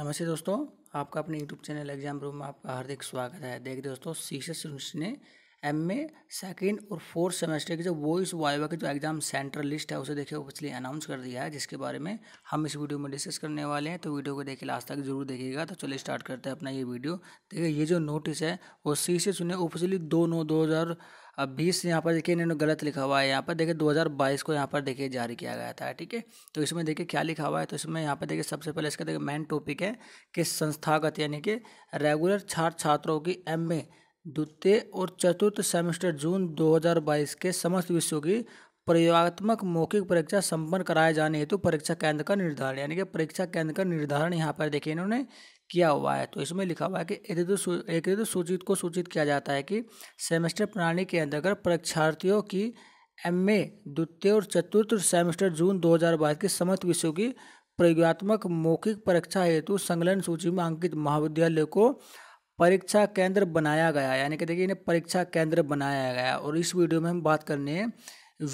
नमस्ते दोस्तों आपका अपने यूट्यूब चैनल एग्जाम रूम में आपका हार्दिक स्वागत है देखिए दोस्तों शीर्षक ने एम ए सेकेंड और फोर्थ सेमेस्टर के जो वॉइस वाइवा के जो एग्ज़ाम सेंटर लिस्ट है उसे देखिए पिछले अनाउंस कर दिया है जिसके बारे में हम इस वीडियो में डिस्कस करने वाले हैं तो वीडियो को देखिए लास्ट तक जरूर देखिएगा तो चलिए स्टार्ट करते हैं अपना ये वीडियो देखिए ये जो नोटिस है वो सी से सुने ऑफिशियली दो नौ दो हज़ार बीस यहाँ पर देखिए इन्होंने गलत लिखा हुआ है यहाँ पर देखिए 2022 को यहाँ पर देखिए जारी किया गया था ठीक है तो इसमें देखिए क्या लिखा हुआ है तो इसमें यहाँ पर देखिए सबसे पहले इसका देखिए मेन टॉपिक है कि संस्थागत यानी कि रेगुलर छात्र छात्रों की एम द्वितीय और चतुर्थ सेमेस्टर जून 2022 के समस्त विषयों की प्रयोगात्मक मौखिक परीक्षा संपन्न कराए जाने हेतु परीक्षा केंद्र का निर्धारण यानी कि परीक्षा केंद्र का निर्धारण यहाँ पर देखिए इन्होंने किया हुआ है तो इसमें लिखा हुआ है कि एकृत सूचित को सूचित किया जाता है कि सेमेस्टर प्रणाली के अंतर्गत परीक्षार्थियों की एम ए द्वितीय और चतुर्थ सेमेस्टर जून दो के समस्त विषयों की प्रयोगात्मक मौखिक परीक्षा हेतु संगलन सूची में अंकित महाविद्यालय को परीक्षा केंद्र बनाया गया यानी कि देखिए इन्हें परीक्षा केंद्र बनाया गया और इस वीडियो में हम बात करने हैं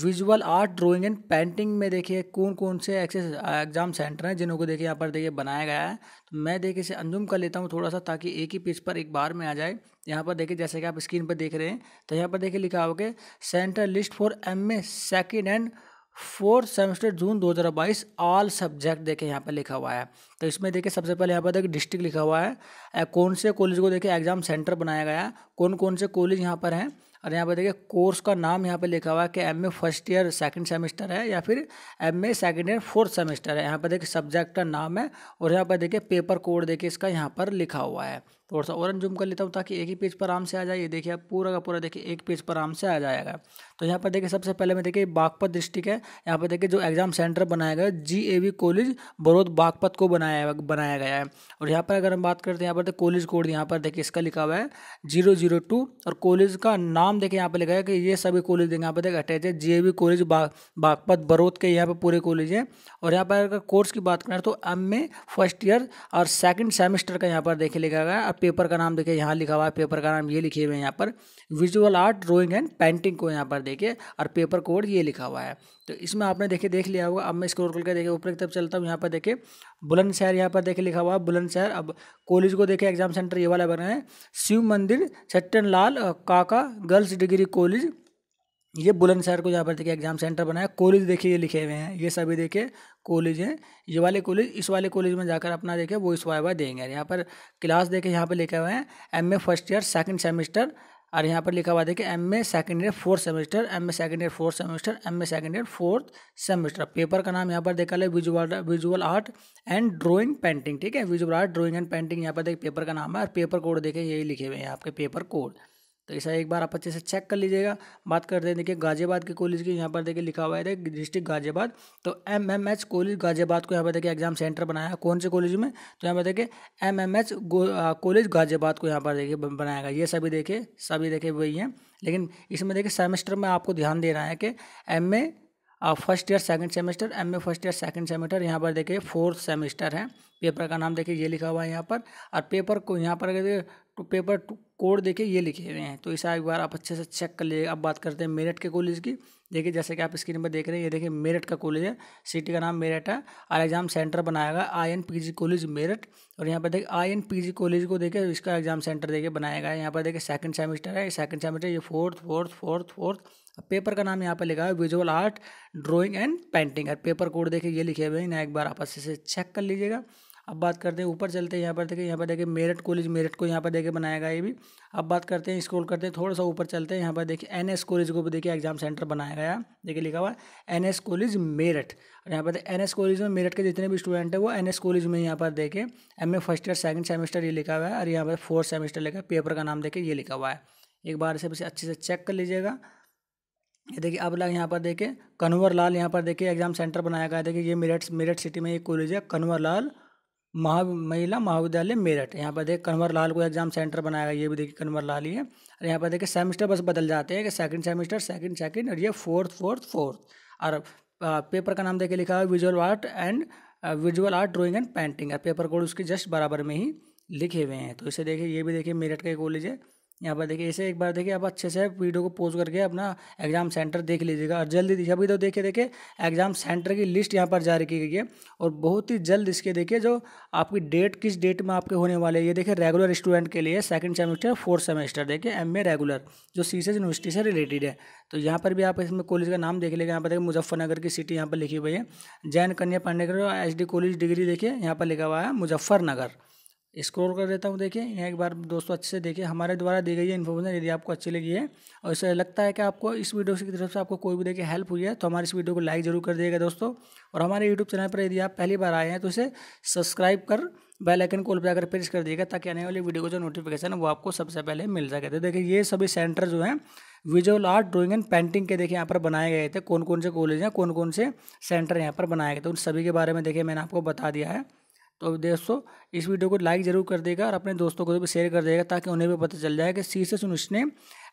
visual art drawing and painting में देखिए कौन कौन से एक्सेस एग्जाम सेंटर हैं जिनको देखिए यहाँ पर देखिए बनाया गया है तो मैं देखिए इसे अंजुम कर लेता हूँ थोड़ा सा ताकि एक ही पेज पर एक बार में आ जाए यहाँ पर देखिए जैसे कि आप स्क्रीन पर देख रहे हैं तो यहाँ पर देखिए लिखा होगा centre list for M A second and fourth semester June 2022 all subject देखे यहाँ पे लिखा हुआ है तो इसमें देखिए सबसे पहले यहाँ पर देखिए डिस्ट्रिक्ट लिखा हुआ है कौन से कॉलेज को देखिए एग्जाम सेंटर बनाया गया कौन कौन से कॉलेज यहाँ पर हैं और यहाँ पर देखिए कोर्स का नाम यहाँ पे लिखा हुआ है कि M A first year second semester है या फिर M A second year fourth semester है यहाँ पर देखिए सब्जेक्ट का नाम है और यहाँ पर देखिए पेपर कोड देखिए इसका यहाँ पर लिखा हुआ है थोड़ा सा ऑरेंज जूम कर लेता हूँ ताकि एक ही पेज पर आराम से आ जाए ये देखिए आप पूरा का पूरा देखिए एक पेज पर आराम से आ जाएगा तो यहाँ पर देखिए सबसे पहले मैं देखिए बागपत डिस्ट्रिक्ट है यहाँ पर देखिए जो एग्जाम सेंटर बनाया गया G A V college Barod Baghpat को बनाया बनाया गया है और यहाँ पर अगर हम बात करते हैं यहाँ पर देखिए कॉलेज कोड यहाँ पर देखिए इसका लिखा हुआ है जीरो जीरो टू और कॉलेज का नाम देखिए यहाँ पर लिखा है कि ये सभी कॉलेज यहाँ पर देखिए अटैच है G A V college Baghpat Barod के यहाँ पर पूरे कॉलेज हैं और यहाँ पर अगर कोर्स की बात करें तो एम ए फर्स्ट ईयर और सेकेंड सेमेस्टर का यहाँ पर देखिए लिखा गया है पेपर का नाम देखे यहाँ लिखा हुआ है पेपर का नाम ये लिखे हुए हैं यहाँ पर visual art drawing and painting को यहाँ पर देखे और पेपर कोड ये लिखा हुआ है तो इसमें आपने देखे देख लिया होगा अब मैं स्क्रोल करके देखे ऊपर की तरफ चलता हूँ यहाँ पर देखे बुलंदशहर यहाँ पर देखे लिखा हुआ है बुलंदशहर अब कॉलेज को देखे एग्जाम सेंटर ये वाला बना है शिव मंदिर छट्टन लाल काका गर्ल्स डिग्री कॉलेज ये बुलंदशहर को यहाँ पर देखिए एग्जाम सेंटर बनाया कॉलेज देखिए ये लिखे हुए हैं ये सभी देखिए कॉलेज हैं ये वाले कॉलेज इस वाले कॉलेज में जाकर अपना देखिए वो इस वाले देंगे यहाँ पर क्लास देखिए यहाँ पर लिखे हुए हैं M A first year second semester और यहाँ पर लिखा हुआ देखिए M A second year fourth semester M A second year fourth semester M A second year fourth semester paper का नाम यहाँ पर देखा लें visual visual art and drawing painting ठीक है visual art drawing and painting यहाँ पर देखिए पेपर का नाम है और पेपर कोड देखें यही लिखे हुए हैं आपके पेपर कोड तो ऐसा एक बार आप अच्छे से चेक कर लीजिएगा बात करते हैं देखिए गाजियाबाद के कॉलेज की यहाँ पर देखिए लिखा हुआ है डिस्ट्रिक्ट गाजियाबाद तो M M H college Ghaziabad को यहाँ पर देखिए एग्जाम सेंटर बनाया कौन से कॉलेज में तो यहाँ पर देखिए M M H college Ghaziabad को यहाँ पर देखिए बनाएगा ये सभी देखिए सभी देखे वही हैं लेकिन इसमें देखिए सेमेस्टर में आपको ध्यान देना है कि M A first year second semester M A first year second semester यहाँ पर देखिए फोर्थ सेमेस्टर है पेपर का नाम देखिए ये लिखा हुआ है यहाँ पर और पेपर को यहाँ पर पेपर टू कोड देखे ये लिखे हुए हैं तो इसे एक बार आप अच्छे से चेक कर लीजिए अब बात करते हैं मेरठ के कॉलेज की देखिए जैसे कि आप स्क्रीन पर देख रहे हैं ये देखिए मेरठ का कॉलेज है सिटी का नाम मेरठ है और एग्जाम सेंटर बनाया गया I N P G college Meerut और यहाँ पर देखिए I N P G college को देखिए इसका एग्जाम सेंटर देखिए बनाया गया है यहाँ पर देखिए सेकंड सेमेस्टर है सेकंड सेमेस्टर ये fourth fourth fourth fourth paper का नाम यहाँ पर लिखा है visual art drawing and painting और पेपर कोड देखिए ये लिखे हुए हैं एक बार आप अच्छे से चेक कर लीजिएगा अब बात करते हैं ऊपर चलते हैं यहाँ पर देखिए यहाँ पर देखिए मेरठ कॉलेज मेरठ को यहाँ पर देखिए बनाया गया ये भी अब बात करते हैं स्क्रोल करते हैं थोड़ा सा ऊपर चलते हैं यहाँ पर देखिए एन कॉलेज को भी देखिए एग्जाम सेंटर बनाया गया देखिए लिखा हुआ एन कॉलेज मेरठ और यहाँ पर एन कॉलेज में मेरठ के जितने भी स्टूडेंट हैं वो एन कॉलेज में यहाँ पर देखे M first year second semester ये लिखा हुआ है और यहाँ पर फोर्थ सेमेस्टर लिखा पेपर का नाम देखिए ये लिखा हुआ है एक बार इसे अच्छे से चेक कर लीजिएगा ये देखिए अब लग यहाँ पर देखिए कन्वर लाल यहाँ पर देखिए एग्जाम सेंटर बनाया गया है देखिए ये मेरठ मेरठ सिटी में एक कॉलेज है कन्वर लाल महा महिला महाविद्यालय मेरठ यहाँ पर देखिए कन्वर लाल को एग्जाम सेंटर बनाया गया ये भी देखिए कन्वर लाल ही है और यहाँ पर देखिए सेमेस्टर बस बदल जाते हैं कि सेकंड सेमेस्टर सेकंड सेकंड और ये फोर्थ फोर्थ फोर्थ और पेपर का नाम देखिए लिखा है visual art and visual art drawing and painting paper code उसके जस्ट बराबर में ही लिखे हुए हैं तो इसे देखिए ये भी देखिए मेरठ का कॉलेज है यहाँ पर देखिए इसे एक बार देखिए आप अच्छे से वीडियो को पोज करके अपना एग्जाम सेंटर देख लीजिएगा और जल्दी देखिए अभी तो देखिए देखिए एग्जाम सेंटर की लिस्ट यहाँ पर जारी की गई है और बहुत ही जल्द इसके देखिए जो आपकी डेट किस डेट में आपके होने वाले ये देखिए रेगुलर स्टूडेंट के लिए सेकंड सेमेस्टर फोर्थ सेमेस्टर देखिए एम रेगुलर जो सी यूनिवर्सिटी से रिलेटेड है तो यहाँ पर भी आप इसमें कॉलेज का नाम देख लेंगे यहाँ पर देखिए मुजफ्फरनगर की सिटी यहाँ पर लिखी हुई है जैन कन्या पांडेकर एच कॉलेज डिग्री देखिए यहाँ पर लिखा हुआ है मुजफ्फरनगर स्क्रॉल कर देता हूँ देखिए यहाँ एक बार दोस्तों अच्छे से देखिए हमारे द्वारा दी गई है इन्फॉर्मेशन यदि आपको अच्छी लगी है और इससे लगता है कि आपको इस वीडियो की तरफ से आपको कोई भी देखिए हेल्प हुई है तो हमारे इस वीडियो को लाइक जरूर कर दिएगा दोस्तों और हमारे यूट्यूब चैनल पर यदि आप पहली बार आए हैं तो इसे सब्सक्राइब कर बेल आइकन को जाकर प्रेस कर दिएगा ताकि आने वाली वीडियो को जो नोटिफिकेशन है वो आपको सबसे पहले मिल सके तो देखिए ये सभी सेंटर जो हैं visual art drawing and painting के देखिए यहाँ पर बनाए गए थे कौन कौन से कॉलेज हैं कौन कौन से सेंटर यहाँ पर बनाए गए थे उन सभी के बारे में देखिए मैंने आपको बता दिया है तो दोस्तों इस वीडियो को लाइक ज़रूर कर देगा और अपने दोस्तों को भी शेयर कर देगा ताकि उन्हें भी पता चल जाए कि सी से सुनिश्चित ने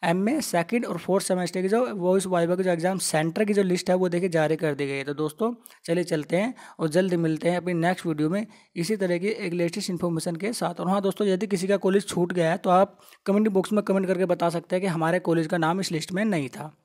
एम में सेकेंड और फोर्थ सेमेस्टर की जो वॉइस वाइबा की जो एग्ज़ाम सेंटर की जो लिस्ट है वो देखिए जारी कर दी गई है तो दोस्तों चले चलते हैं और जल्द मिलते हैं अपनी नेक्स्ट वीडियो में इसी तरह की एक लेटेस्ट इन्फॉर्मेशन के साथ और हाँ दोस्तों यदि किसी का कॉलेज छूट गया है तो आप कमेंट बॉक्स में कमेंट करके बता सकते हैं कि हमारे कॉलेज का नाम इस लिस्ट में नहीं था